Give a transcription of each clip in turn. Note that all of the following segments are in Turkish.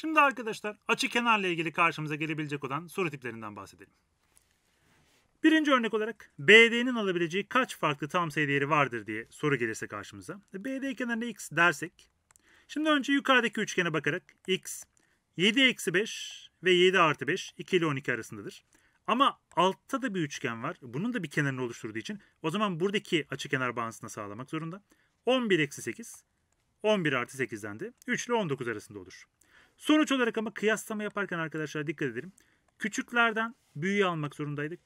Şimdi arkadaşlar açı kenarla ilgili karşımıza gelebilecek olan soru tiplerinden bahsedelim. Birinci örnek olarak BD'nin alabileceği kaç farklı tam sayı değeri vardır diye soru gelirse karşımıza. BD kenarına x dersek. Şimdi önce yukarıdaki üçgene bakarak x 7 eksi 5 ve 7 artı 5 2 ile 12 arasındadır. Ama altta da bir üçgen var. Bunun da bir kenarını oluşturduğu için o zaman buradaki açı kenar bağıntısını sağlamak zorunda. 11 eksi 8 11 artı 8'den de 3 ile 19 arasında olur. Sonuç olarak ama kıyaslama yaparken arkadaşlar dikkat edelim. Küçüklerden büyüğü almak zorundaydık.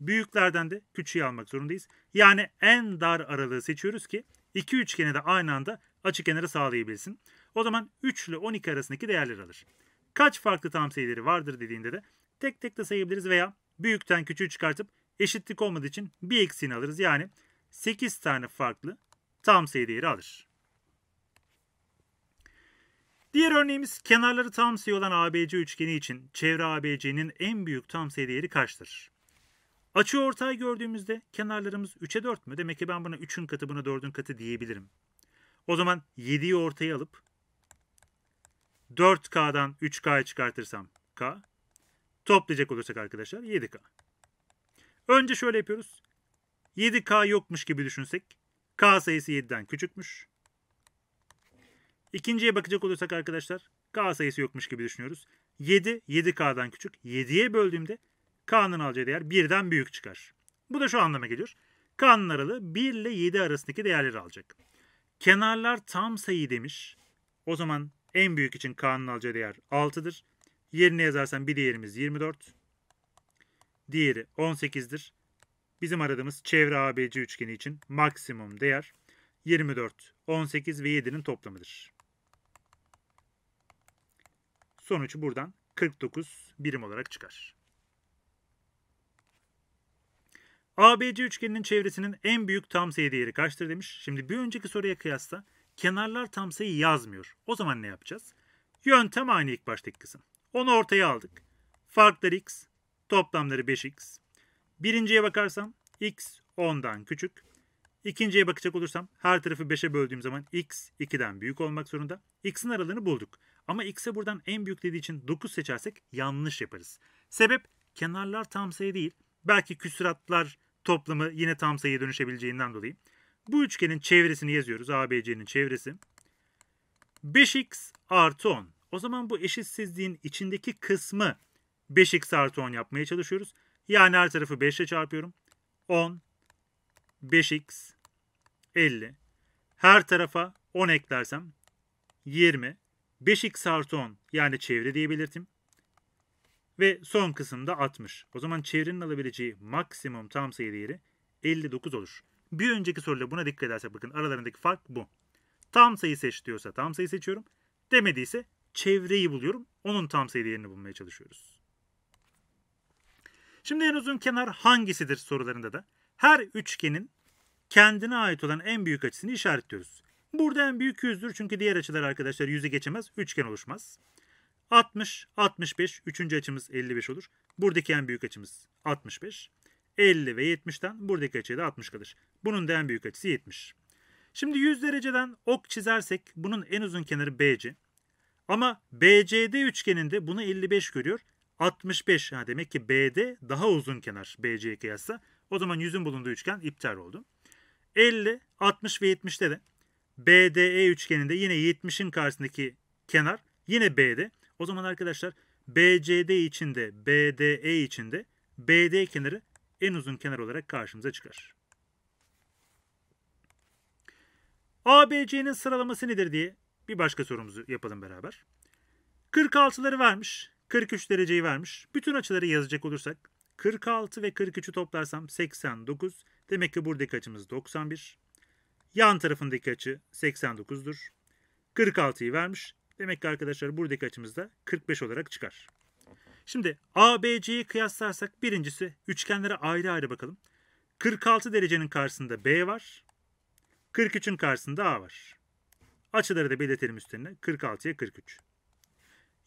Büyüklerden de küçüğü almak zorundayız. Yani en dar aralığı seçiyoruz ki iki üçgeni de aynı anda açı kenarı sağlayabilsin. O zaman 3 ile 12 arasındaki değerleri alır. Kaç farklı tam sayıları vardır dediğinde de tek tek de sayabiliriz veya büyükten küçüğü çıkartıp eşitlik olmadığı için bir eksiğini alırız. Yani 8 tane farklı tam sayı değeri alır. Diğer örneğimiz kenarları tam sayı olan ABC üçgeni için çevre ABC'nin en büyük tam sayı değeri kaçtır? Açı ortay gördüğümüzde kenarlarımız 3'e 4 mü? Demek ki ben buna 3'ün katı buna 4'ün katı diyebilirim. O zaman 7'yi ortaya alıp 4K'dan 3K'yı çıkartırsam K. Toplayacak olursak arkadaşlar 7K. Önce şöyle yapıyoruz. 7K yokmuş gibi düşünsek. K sayısı 7'den küçükmüş. İkinciye bakacak olursak arkadaşlar K sayısı yokmuş gibi düşünüyoruz. 7, 7K'dan küçük. 7'ye böldüğümde K'nın alacağı değer 1'den büyük çıkar. Bu da şu anlama geliyor. K'nın aralığı 1 ile 7 arasındaki değerleri alacak. Kenarlar tam sayı demiş. O zaman en büyük için K'nın alacağı değer 6'dır. Yerine yazarsan bir değerimiz 24. Diğeri 18'dir. Bizim aradığımız çevre ABC üçgeni için maksimum değer 24, 18 ve 7'nin toplamıdır. Sonuç buradan 49 birim olarak çıkar. ABC üçgeninin çevresinin en büyük tam sayı değeri kaçtır demiş. Şimdi bir önceki soruya kıyasla kenarlar tam sayı yazmıyor. O zaman ne yapacağız? Yöntem aynı ilk baştaki kısım. Onu ortaya aldık. Farklar x, toplamları 5x. Birinciye bakarsam x 10'dan küçük. İkinciye bakacak olursam her tarafı 5'e böldüğüm zaman x 2'den büyük olmak zorunda. x'in aralığını bulduk. Ama x'e buradan en büyük dediği için 9 seçersek yanlış yaparız. Sebep kenarlar tam sayı değil. Belki küsuratlar toplamı yine tam sayıya dönüşebileceğinden dolayı. Bu üçgenin çevresini yazıyoruz. ABC'nin çevresi. 5x artı 10. O zaman bu eşitsizliğin içindeki kısmı 5x artı 10 yapmaya çalışıyoruz. Yani her tarafı 5 ile çarpıyorum. 10, 5x, 50. Her tarafa 10 eklersem 20. 5x artı 10 yani çevre diye belirttim. Ve son kısımda 60. O zaman çevrenin alabileceği maksimum tam sayı değeri 59 olur. Bir önceki soruyla buna dikkat edersek bakın aralarındaki fark bu. Tam sayı seç diyorsa tam sayı seçiyorum. Demediyse çevreyi buluyorum. Onun tam sayı değerini bulmaya çalışıyoruz. Şimdi en uzun kenar hangisidir sorularında da her üçgenin kendine ait olan en büyük açısını işaretliyoruz. Burada en büyük yüzdür çünkü diğer açılar arkadaşlar yüzü geçemez. Üçgen oluşmaz. 60, 65, üçüncü açımız 55 olur. Buradaki en büyük açımız 65. 50 ve 70'ten buradaki açıya da 60 kalır. Bunun da en büyük açısı 70. Şimdi 100 dereceden ok çizersek bunun en uzun kenarı BC. Ama BCD üçgeninde bunu 55 görüyor. 65 ha demek ki BD daha uzun kenar BC'ye kıyasla. O zaman 100'ün bulunduğu üçgen iptal oldu. 50, 60 ve 70'te de BDE üçgeninde yine 70'in karşısındaki kenar yine BD. O zaman arkadaşlar BCD içinde BDE içinde BD kenarı en uzun kenar olarak karşımıza çıkar. ABC'nin sıralaması nedir diye bir başka sorumuzu yapalım beraber. 46'ları vermiş. 43 dereceyi vermiş. Bütün açıları yazacak olursak 46 ve 43'ü toplarsam 89. Demek ki buradaki açımız 91. Yan tarafındaki açı 89'dur. 46'yı vermiş. Demek ki arkadaşlar buradaki açımız da 45 olarak çıkar. Şimdi ABC'yi kıyaslarsak birincisi üçgenlere ayrı ayrı bakalım. 46 derecenin karşısında B var. 43'ün karşısında A var. Açıları da belirtelim üstlerine. 46'ya 43.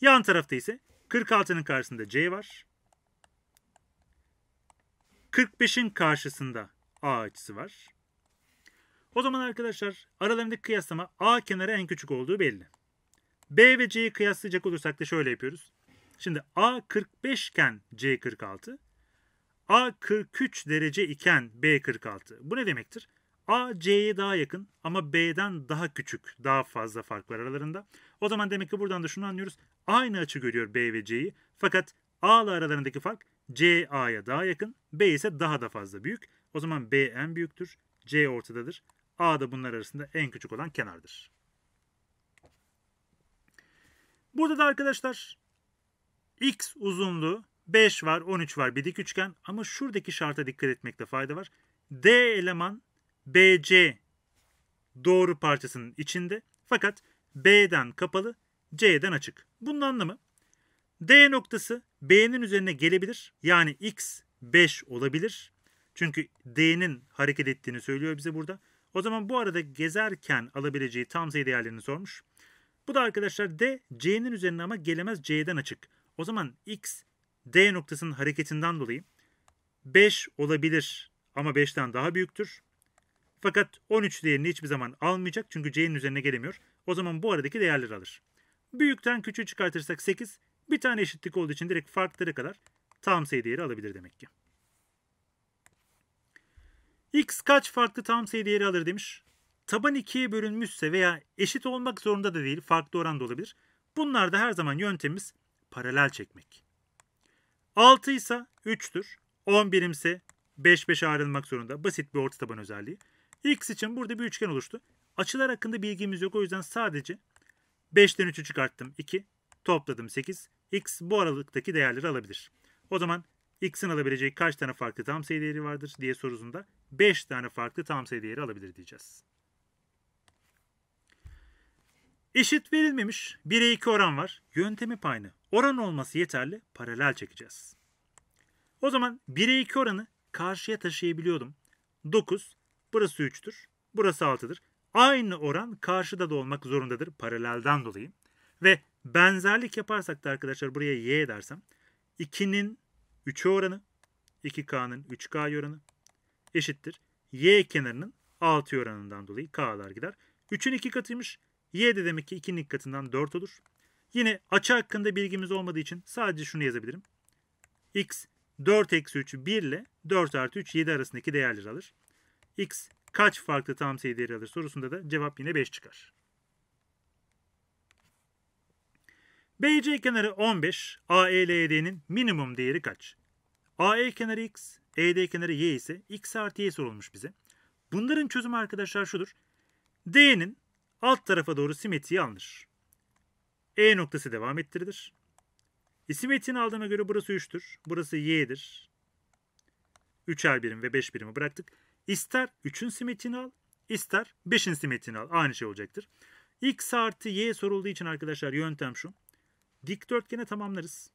Yan tarafta ise 46'nın karşısında C var. 45'in karşısında A açısı var. O zaman arkadaşlar aralarındaki kıyaslama A kenarı en küçük olduğu belli. B ve C'yi kıyaslayacak olursak da şöyle yapıyoruz. Şimdi A 45 iken C 46, A 43 derece iken B 46. Bu ne demektir? A C'ye daha yakın ama B'den daha küçük, daha fazla fark var aralarında. O zaman demek ki buradan da şunu anlıyoruz. Aynı açı görüyor B ve C'yi fakat A ile aralarındaki fark C A'ya daha yakın, B ise daha da fazla büyük. O zaman B en büyüktür, C ortadadır. A da bunlar arasında en küçük olan kenardır. Burada da arkadaşlar x uzunluğu 5 var, 13 var bir dik üçgen ama şuradaki şarta dikkat etmekte fayda var. D eleman BC doğru parçasının içinde fakat B'den kapalı, C'den açık. Bunun anlamı D noktası B'nin üzerine gelebilir. Yani x 5 olabilir. Çünkü D'nin hareket ettiğini söylüyor bize burada. O zaman bu arada gezerken alabileceği tam z değerlerini sormuş. Bu da arkadaşlar d c'nin üzerine ama gelemez c'den açık. O zaman x d noktasının hareketinden dolayı 5 olabilir ama 5'ten daha büyüktür. Fakat 13 değerini hiçbir zaman almayacak çünkü c'nin üzerine gelemiyor. O zaman bu aradaki değerleri alır. Büyükten küçüğü çıkartırsak 8, bir tane eşitlik olduğu için direkt farkları kadar tam sayı değeri alabilir demek ki. X kaç farklı tam sayı değeri alır demiş. Taban ikiye bölünmüşse veya eşit olmak zorunda da değil farklı oranda olabilir. Bunlar da her zaman yöntemimiz paralel çekmek. 6 ise 3'tür. 11 ise 5 5'e ayrılmak zorunda. Basit bir orta taban özelliği. X için burada bir üçgen oluştu. Açılar hakkında bilgimiz yok. O yüzden sadece 5'ten 3'ü çıkarttım. 2. Topladım 8. X bu aralıktaki değerleri alabilir. O zaman X'in alabileceği kaç tane farklı tam sayı değeri vardır diye sorusunda 5 tane farklı tam sayı değeri alabilir diyeceğiz. Eşit verilmemiş 1'e 2 oran var. Yöntemi payını. Oran olması yeterli. Paralel çekeceğiz. O zaman 1'e 2 oranı karşıya taşıyabiliyordum. 9, burası 3'tür, burası 6'dır. Aynı oran karşıda da olmak zorundadır paralelden dolayı. Ve benzerlik yaparsak da arkadaşlar buraya y dersem 2'nin 3'e oranı 2K'nın 3K oranı eşittir. Y kenarının 6 oranından dolayı K'lar gider. 3'ün 2 katıymış. Y de demek ki 2'nin katından 4 olur. Yine açı hakkında bilgimiz olmadığı için sadece şunu yazabilirim. X 4 eksi 3 1 ile 4 artı 3 7 arasındaki değerleri alır. X kaç farklı tam sayı değeri alır sorusunda da cevap yine 5 çıkar. BC kenarı 15, AELD'nin e, minimum değeri kaç? AE kenarı x, ED kenarı y ise x artı y sorulmuş bize. Bunların çözümü arkadaşlar şudur. D'nin alt tarafa doğru simetriği alınır. E noktası devam ettirilir. E, simetriğini aldığına göre burası 3'tür. Burası y'dir. 3'er birim ve 5 birimi bıraktık. İster 3'ün simetriğini al, ister 5'in simetriğini al. Aynı şey olacaktır. X artı y sorulduğu için arkadaşlar yöntem şu. Dikdörtgeni tamamlarız.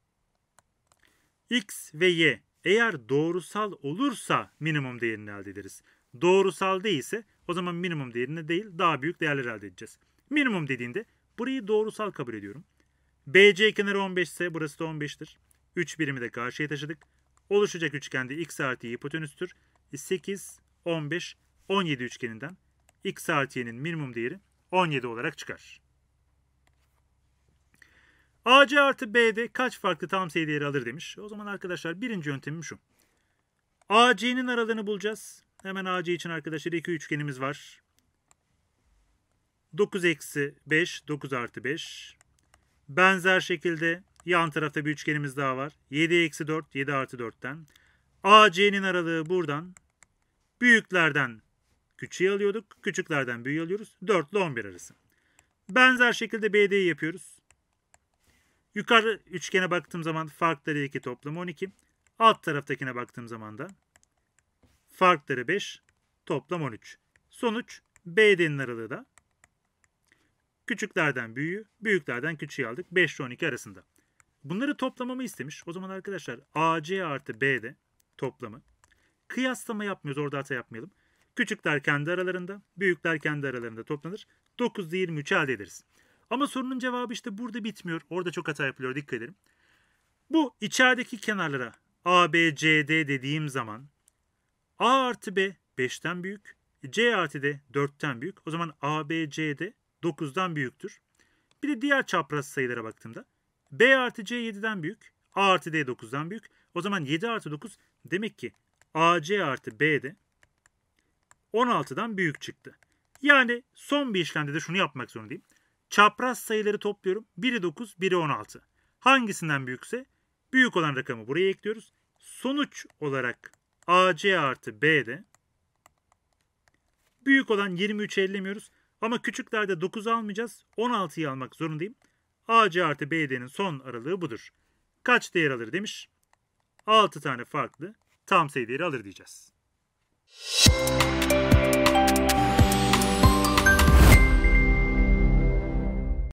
X ve Y eğer doğrusal olursa minimum değerini elde ederiz. Doğrusal değilse o zaman minimum değerine değil daha büyük değerler elde edeceğiz. Minimum dediğinde burayı doğrusal kabul ediyorum. BC kenarı 15 ise burası da 15'tir. 3 birimi de karşıya taşıdık. Oluşacak üçgende x artı y hipotenüstür. 8, 15, 17 üçgeninden x artı y'nin minimum değeri 17 olarak çıkar. AC artı B'de kaç farklı tam sayı değeri alır demiş. O zaman arkadaşlar birinci yöntemim şu. AC'nin aralığını bulacağız. Hemen AC için arkadaşlar iki üçgenimiz var. 9 eksi 5, 9 artı 5. Benzer şekilde yan tarafta bir üçgenimiz daha var. 7 eksi 4, 7 artı 4'ten. AC'nin aralığı buradan. Büyüklerden küçüğü alıyorduk. Küçüklerden büyüğü alıyoruz. 4 ile 11 arası. Benzer şekilde BD'yi yapıyoruz. Yukarı üçgene baktığım zaman farkları 2 toplamı 12. Alt taraftakine baktığım zaman da farkları 5 toplam 13. Sonuç BD'nin aralığı da küçüklerden büyüğü, büyüklerden küçüğü aldık 5 ile 12 arasında. Bunları toplamamı istemiş. O zaman arkadaşlar AC artı BD toplamı. Kıyaslama yapmıyoruz orada hata yapmayalım. Küçükler kendi aralarında, büyükler kendi aralarında toplanır. 9 ile 23 elde ederiz. Ama sorunun cevabı işte burada bitmiyor. Orada çok hata yapılıyor dikkat edelim. Bu içerideki kenarlara A, B, C, D dediğim zaman A artı B 5'ten büyük. C artı D 4'ten büyük. O zaman A, B, C, D 9'dan büyüktür. Bir de diğer çapraz sayılara baktığımda B artı C 7'den büyük. A artı D 9'dan büyük. O zaman 7 artı 9 demek ki AC artı B'de 16'dan büyük çıktı. Yani son bir işlemde de şunu yapmak zorundayım. Çapraz sayıları topluyorum. 1'i 9, 1'i 16. Hangisinden büyükse büyük olan rakamı buraya ekliyoruz. Sonuç olarak AC artı B'de büyük olan 23'e ellemiyoruz. Ama küçüklerde 9 almayacağız. 16'yı almak zorundayım. AC artı BD'nin son aralığı budur. Kaç değer alır demiş. 6 tane farklı tam sayıları alır diyeceğiz.